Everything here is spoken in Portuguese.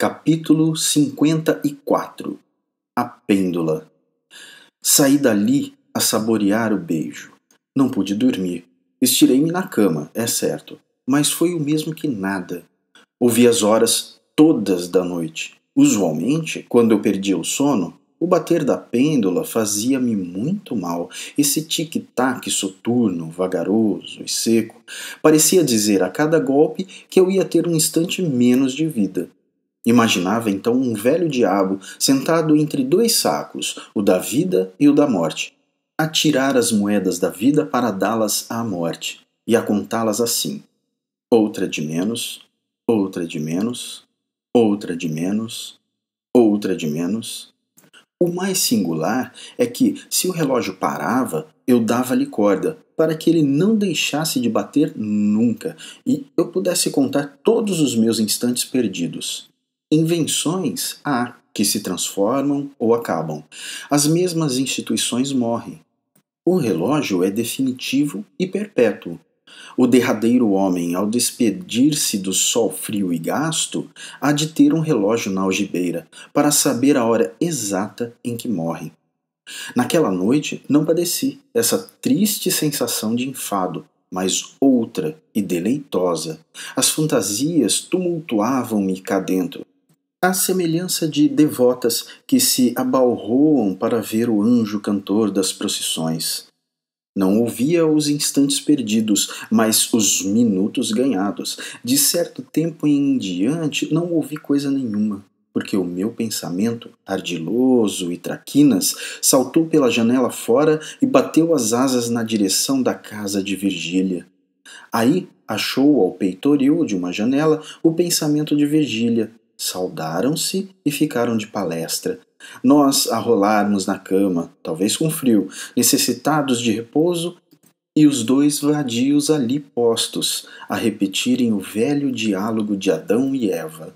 Capítulo 54 A Pêndula Saí dali a saborear o beijo. Não pude dormir. Estirei-me na cama, é certo, mas foi o mesmo que nada. Ouvi as horas todas da noite. Usualmente, quando eu perdia o sono, o bater da pêndula fazia-me muito mal. Esse tic-tac soturno, vagaroso e seco, parecia dizer a cada golpe que eu ia ter um instante menos de vida. Imaginava então um velho diabo sentado entre dois sacos, o da vida e o da morte, a tirar as moedas da vida para dá-las à morte, e a contá-las assim: outra de menos, outra de menos, outra de menos, outra de menos. O mais singular é que, se o relógio parava, eu dava-lhe corda, para que ele não deixasse de bater nunca e eu pudesse contar todos os meus instantes perdidos. Invenções há que se transformam ou acabam. As mesmas instituições morrem. O relógio é definitivo e perpétuo. O derradeiro homem, ao despedir-se do sol frio e gasto, há de ter um relógio na algibeira para saber a hora exata em que morre. Naquela noite não padeci essa triste sensação de enfado, mas outra e deleitosa. As fantasias tumultuavam-me cá dentro, à semelhança de devotas que se abalroam para ver o anjo cantor das procissões. Não ouvia os instantes perdidos, mas os minutos ganhados. De certo tempo em diante, não ouvi coisa nenhuma, porque o meu pensamento, ardiloso e traquinas, saltou pela janela fora e bateu as asas na direção da casa de Virgília. Aí achou ao peitoril de uma janela o pensamento de Virgília, saudaram-se e ficaram de palestra. Nós a rolarmos na cama, talvez com frio, necessitados de repouso, e os dois vadios ali postos, a repetirem o velho diálogo de Adão e Eva.